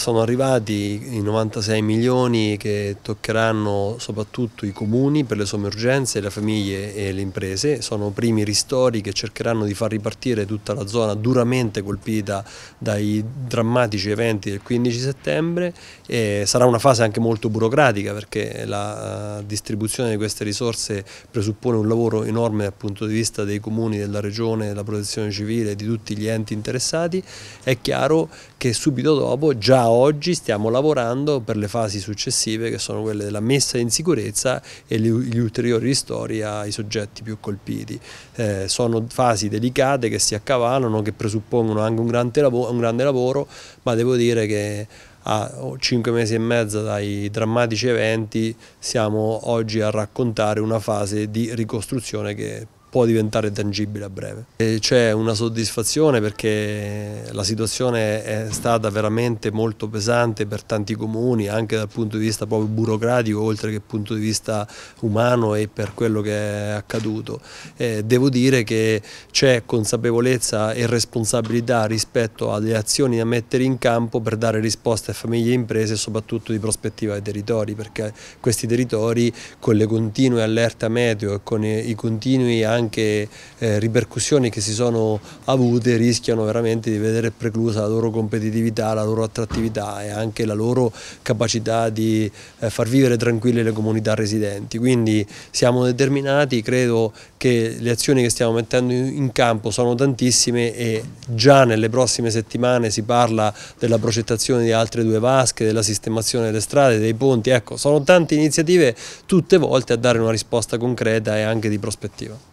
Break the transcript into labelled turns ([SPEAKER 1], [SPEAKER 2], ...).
[SPEAKER 1] Sono arrivati i 96 milioni che toccheranno soprattutto i comuni per le sommergenze, le famiglie e le imprese. Sono primi ristori che cercheranno di far ripartire tutta la zona duramente colpita dai drammatici eventi del 15 settembre. E sarà una fase anche molto burocratica perché la eh, distribuzione di queste risorse presuppone un lavoro enorme dal punto di vista dei comuni, della regione, della protezione civile, e di tutti gli enti interessati. È chiaro che subito dopo, già oggi, stiamo lavorando per le fasi successive che sono quelle della messa in sicurezza e gli ulteriori ristori ai soggetti più colpiti. Eh, sono fasi delicate che si accavalano, che presuppongono anche un grande, lavoro, un grande lavoro, ma devo dire che a oh, cinque mesi e mezzo dai drammatici eventi siamo oggi a raccontare una fase di ricostruzione che può diventare tangibile a breve. C'è una soddisfazione perché la situazione è stata veramente molto pesante per tanti comuni, anche dal punto di vista proprio burocratico, oltre che dal punto di vista umano e per quello che è accaduto. Eh, devo dire che c'è consapevolezza e responsabilità rispetto alle azioni da mettere in campo per dare risposte a famiglie e imprese e soprattutto di prospettiva ai territori, perché questi territori con le continue allerte a meteo e con i continui anche anche eh, ripercussioni che si sono avute rischiano veramente di vedere preclusa la loro competitività, la loro attrattività e anche la loro capacità di eh, far vivere tranquille le comunità residenti. Quindi siamo determinati, credo che le azioni che stiamo mettendo in campo sono tantissime e già nelle prossime settimane si parla della progettazione di altre due vasche, della sistemazione delle strade, dei ponti, ecco, sono tante iniziative tutte volte a dare una risposta concreta e anche di prospettiva.